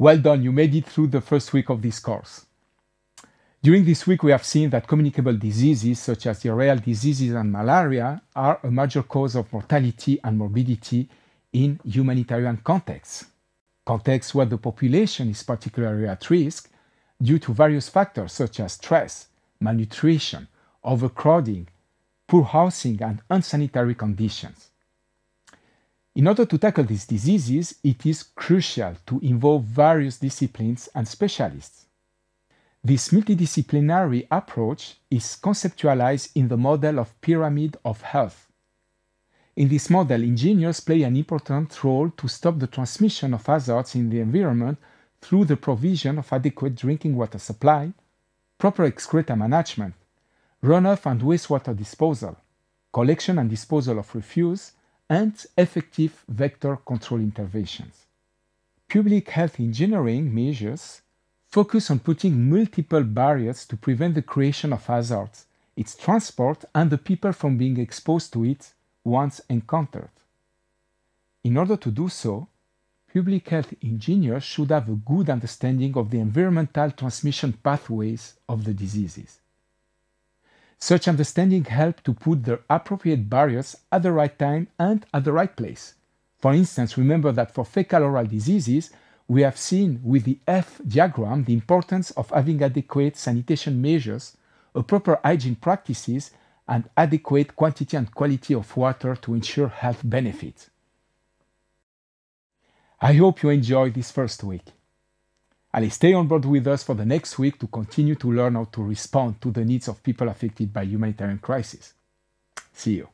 Well done, you made it through the first week of this course. During this week, we have seen that communicable diseases such as diarrheal diseases and malaria are a major cause of mortality and morbidity in humanitarian contexts, contexts where the population is particularly at risk due to various factors such as stress, malnutrition, overcrowding, poor housing, and unsanitary conditions. In order to tackle these diseases, it is crucial to involve various disciplines and specialists. This multidisciplinary approach is conceptualized in the model of Pyramid of Health. In this model, engineers play an important role to stop the transmission of hazards in the environment through the provision of adequate drinking water supply, proper excreta management, runoff and wastewater disposal, collection and disposal of refuse, and effective vector control interventions. Public health engineering measures focus on putting multiple barriers to prevent the creation of hazards, its transport, and the people from being exposed to it once encountered. In order to do so, public health engineers should have a good understanding of the environmental transmission pathways of the diseases. Such understanding helps to put the appropriate barriers at the right time and at the right place. For instance, remember that for fecal oral diseases, we have seen with the F diagram the importance of having adequate sanitation measures, a proper hygiene practices, and adequate quantity and quality of water to ensure health benefits. I hope you enjoyed this first week. Ali, stay on board with us for the next week to continue to learn how to respond to the needs of people affected by humanitarian crisis. See you.